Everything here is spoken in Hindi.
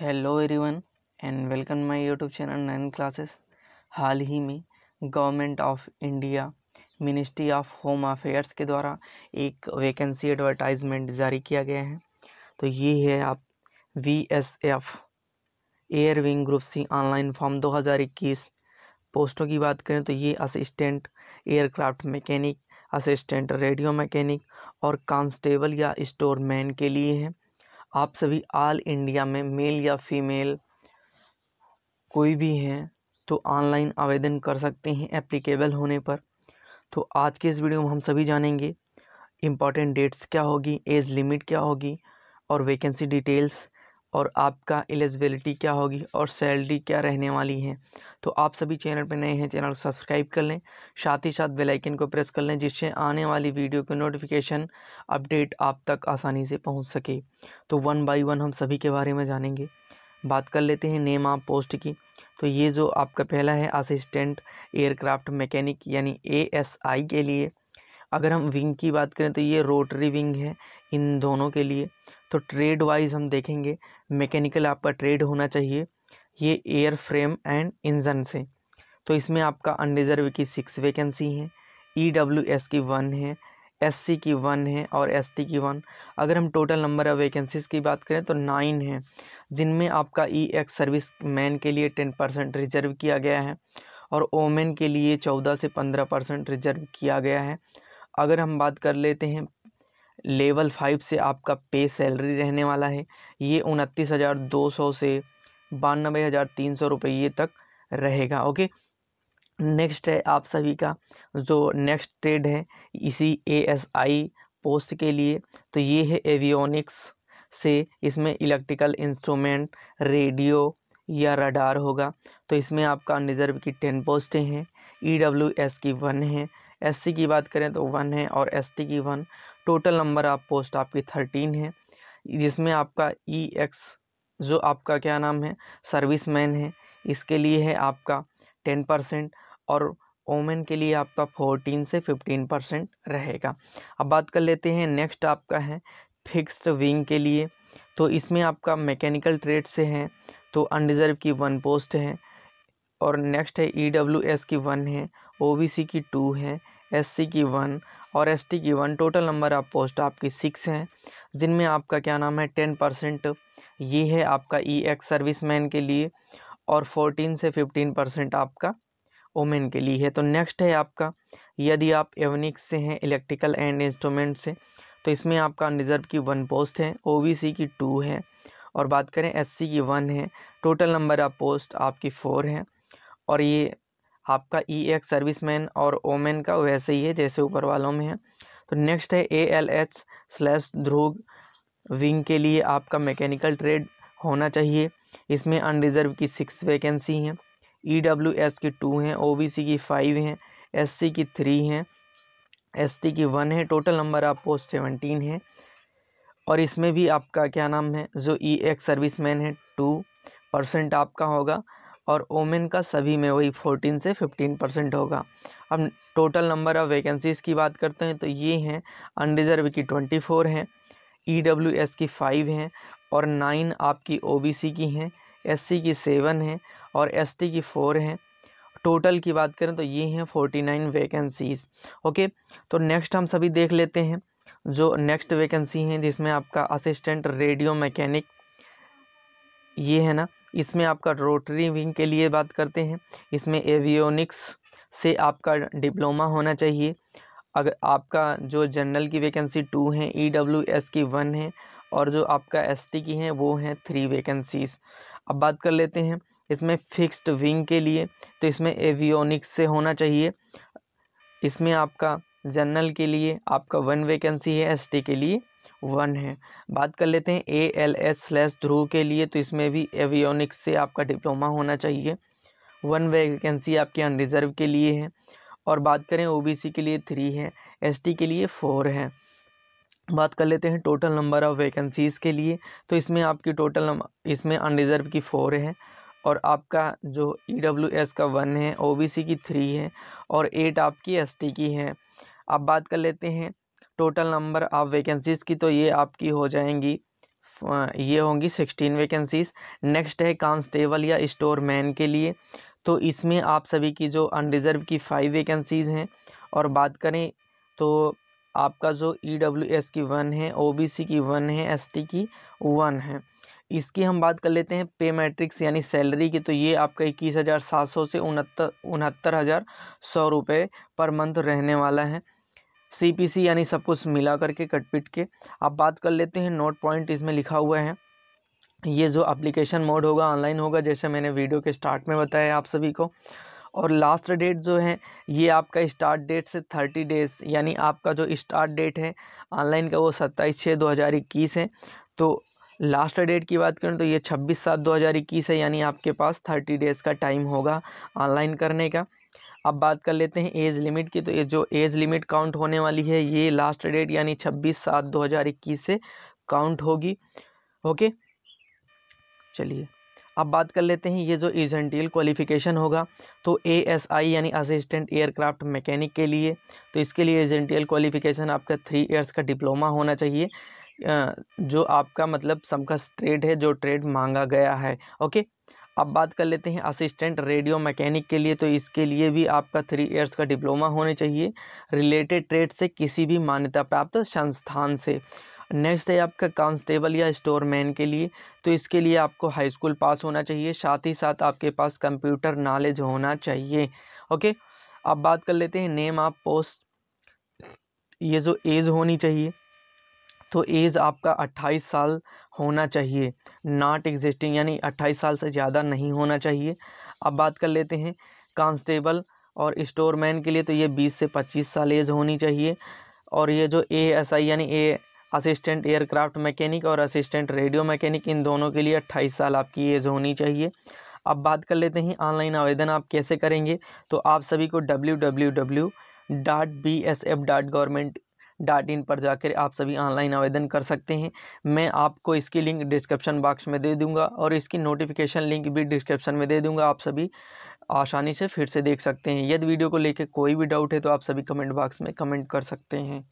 hello everyone and welcome my YouTube channel nine classes हाल ही में government of India ministry of home affairs के द्वारा एक वैकेंसी एडवर्टाइजमेंट जारी किया गया है तो ये है आप V S F air wing group C online form 2021 पोस्टों की बात करें तो ये assistant aircraft mechanic assistant radio mechanic और कांस्टेबल या मैन के लिए हैं आप सभी ऑल इंडिया में मेल या फीमेल कोई भी हैं तो ऑनलाइन आवेदन कर सकते हैं एप्लीकेबल होने पर तो आज के इस वीडियो में हम सभी जानेंगे इम्पॉर्टेंट डेट्स क्या होगी एज लिमिट क्या होगी और वैकेंसी डिटेल्स और आपका एलिजिबिलिटी क्या होगी और सैलरी क्या रहने वाली है तो आप सभी चैनल पर नए हैं चैनल को सब्सक्राइब कर लें साथ ही साथ बेल आइकन को प्रेस कर लें जिससे आने वाली वीडियो के नोटिफिकेशन अपडेट आप तक आसानी से पहुंच सके तो वन बाय वन हम सभी के बारे में जानेंगे बात कर लेते हैं नेम आप पोस्ट की तो ये जो आपका पहला है असिस्टेंट एयरक्राफ्ट मैकेनिक यानी एएसआई के लिए अगर हम विंग की बात करें तो ये रोटरी विंग है इन दोनों के लिए तो ट्रेड वाइज हम देखेंगे मैकेनिकल आपका ट्रेड होना चाहिए ये एयर फ्रेम एंड इंजन से तो इसमें आपका अनडिज़र्व की सिक्स वैकेंसी हैं ई डब्ल्यू एस की वन है एस सी की वन है और एस टी की वन अगर हम टोटल नंबर ऑफ वैकेंसीज़ की बात करें तो नाइन है जिनमें आपका ई एक्स सर्विस मैन के लिए टेन परसेंट रिजर्व किया गया है और ओमेन के लिए चौदह से पंद्रह परसेंट रिजर्व किया गया है अगर हम बात कर लेते हैं लेवल फाइव से आपका पे सैलरी रहने वाला है ये उनतीस हज़ार दो सौ से बानबे हज़ार तीन सौ रुपये तक रहेगा ओके नेक्स्ट है आप सभी का जो नेक्स्ट ट्रेड है इसी ए एस आई पोस्ट के लिए तो ये है एवियोनिक्स से इसमें इलेक्ट्रिकल इंस्ट्रूमेंट रेडियो या रडार होगा तो इसमें आपका रिजर्व की टेन पोस्टें हैं ई डब्ल्यू एस की वन है एस सी की बात करें तो वन है और एस टी की वन टोटल नंबर आप पोस्ट आपकी थर्टीन है जिसमें आपका ई e एक्स जो आपका क्या नाम है सर्विस मैन है इसके लिए है आपका टेन परसेंट और ओमेन के लिए आपका फोर्टीन से फिफ्टीन परसेंट रहेगा अब बात कर लेते हैं नेक्स्ट आपका है फिक्स्ड विंग के लिए तो इसमें आपका मैकेनिकल ट्रेड से है तो अनडिज़र्व की वन पोस्ट है और नेक्स्ट है ई e की वन है ओ की टू है एस की वन और एस टी की one total number of post आपकी सिक्स हैं जिनमें आपका क्या नाम है टेन परसेंट ये है आपका ई एक्स सर्विस मैन के लिए और फोर्टीन से फिफ्टीन परसेंट आपका ओमेन के लिए है तो नेक्स्ट है आपका यदि आप एवनिक्स से हैं इलेक्ट्रिकल एंड इंस्ट्रूमेंट से तो इसमें आपका रिजर्व की वन पोस्ट है ओ की टू है और बात करें एस की वन है टोटल नंबर ऑफ पोस्ट आपकी फ़ोर है और ये आपका ई एक्स मैन और ओमेन का वैसे ही है जैसे ऊपर वालों में है तो नेक्स्ट है A L H slash Dhruv wing के लिए आपका मैकेनिकल ट्रेड होना चाहिए इसमें अनरिजर्व की सिक्स वैकेंसी हैं ई डब्ल्यू एस की टू हैं ओ बी सी की फाइव हैं एस सी की थ्री हैं एस टी की वन है टोटल नंबर आप पोस्ट सेवनटीन है और इसमें भी आपका क्या नाम है जो ई एक्स सर्विस मैन है टू परसेंट आपका होगा और ओमेन का सभी में वही फोर्टीन से फिफ्टीन परसेंट होगा अब टोटल नंबर ऑफ़ वैकेंसीज़ की बात करते हैं तो ये हैं अनडिज़र्व की ट्वेंटी फोर हैं ई डब्ल्यू एस की फ़ाइव हैं और नाइन आपकी ओ बी सी की हैं एस सी की सेवन हैं और एस टी की फ़ोर हैं टोटल की बात करें तो ये हैं फोर्टी नाइन वैकेंसीज़ ओके तो नेक्स्ट हम सभी देख लेते हैं जो नेक्स्ट वैकेंसी हैं जिसमें आपका असिस्टेंट रेडियो मैकेनिक ये है ना इसमें आपका रोटरी विंग के लिए बात करते हैं इसमें एवियोनिक्स से आपका डिप्लोमा होना चाहिए अगर आपका जो जनरल की वैकेंसी टू है ई डब्ल्यू एस की वन है और जो आपका एस टी की है वो है थ्री वैकेंसीज अब बात कर लेते हैं इसमें फिक्स्ड विंग के लिए तो इसमें एवियोनिक्स से होना चाहिए इसमें आपका जनरल के लिए आपका वन वैकेंसी है एसटी के लिए वन है बात कर लेते हैं A L S slash Dhruv के लिए तो इसमें भी एवियोनिक्स से आपका डिप्लोमा होना चाहिए वन वैकेंसी आपके अनरिजर्व के लिए है और बात करें सी के लिए थ्री है टी के लिए फोर है बात कर लेते हैं टोटल नंबर ऑफ़ वैकेंसीज़ के लिए तो इसमें आपकी टोटल इसमें अनरिजर्व की फ़ोर है और आपका जो ई डब्ल्यू एस का वन है ओ बी सी की थ्री है और एट आपकी एस टी की है अब बात कर लेते हैं टोटल नंबर ऑफ वैकेंसीज़ की तो ये आपकी हो जाएंगी ये होंगी सिक्सटीन वैकेंसीज़ नेक्स्ट है कांस्टेबल या स्टोर मैन के लिए तो इसमें आप सभी की जो अनडिज़र्व की फाइव वैकेंसीज़ हैं और बात करें तो आपका जो ई डब्ल्यू एस की वन है ओ बी सी की वन है एस टी की वन है इसकी हम बात कर लेते हैं पे मैट्रिक्स यानी सैलरी की तो ये आपका इक्कीस हज़ार सात सौ से उनहत्तर उनहत्तर हज़ार सौ रुपये पर मंथ रहने वाला है सी यानी सब कुछ मिला करके कटपिट के आप बात कर लेते हैं नोट पॉइंट इसमें लिखा हुआ है ये जो एप्लीकेशन मोड होगा ऑनलाइन होगा जैसे मैंने वीडियो के स्टार्ट में बताया आप सभी को और लास्ट डेट जो है ये आपका स्टार्ट डेट से थर्टी डेज़ यानी आपका जो स्टार्ट डेट है ऑनलाइन का वो सत्ताईस छः दो हज़ार इक्कीस है तो लास्ट डेट की बात करें तो ये छब्बीस सात दो हज़ार इक्कीस है यानी आपके पास थर्टी डेज़ का टाइम होगा ऑनलाइन करने का अब बात कर लेते हैं एज लिमिट की तो ये जो एज लिमिट काउंट होने वाली है ये लास्ट डेट यानी छब्बीस सात दो हज़ार इक्कीस से काउंट होगी ओके चलिए अब बात कर लेते हैं ये जो एजेंटियल क्वालिफिकेशन होगा तो ए एस आई यानी असिस्टेंट एयरक्राफ्ट मैकेनिक के लिए तो इसके लिए एजेंटियल क्वालिफिकेशन आपका थ्री ईयर्स का डिप्लोमा होना चाहिए जो आपका मतलब सबका ट्रेड है जो ट्रेड मांगा गया है ओके अब बात कर लेते हैं असिस्टेंट रेडियो मैकेनिक के लिए तो इसके लिए भी आपका थ्री इयर्स का डिप्लोमा होने चाहिए रिलेटेड ट्रेड से किसी भी मान्यता प्राप्त संस्थान से नेक्स्ट है आपका कांस्टेबल या स्टोर मैन के लिए तो इसके लिए आपको हाई स्कूल पास होना चाहिए साथ ही साथ आपके पास कंप्यूटर नॉलेज होना चाहिए ओके अब बात कर लेते हैं नेम आप पोस्ट ये जो एज होनी चाहिए तो एज आपका 28 साल होना चाहिए नॉट एग्जिस्टिंग यानी अट्ठाईस साल से ज़्यादा नहीं होना चाहिए अब बात कर लेते हैं कांस्टेबल और स्टोरमैन के लिए तो ये बीस से पच्चीस साल एज होनी चाहिए और ये जो ए एस आई यानी ए असिस्टेंट एयरक्राफ्ट मैकेनिक और असिस्टेंट रेडियो मैकेनिक इन दोनों के लिए अट्ठाईस साल आपकी एज होनी चाहिए अब बात कर लेते हैं ऑनलाइन आवेदन आप कैसे करेंगे तो आप सभी को W W W dot B S F dot government dot in पर जाकर आप सभी ऑनलाइन आवेदन कर सकते हैं मैं आपको इसकी लिंक डिस्क्रिप्शन बॉक्स में दे दूंगा और इसकी नोटिफिकेशन लिंक भी डिस्क्रिप्शन में दे दूंगा आप सभी आसानी से फिर से देख सकते हैं यदि वीडियो को लेकर कोई भी डाउट है तो आप सभी कमेंट बॉक्स में कमेंट कर सकते हैं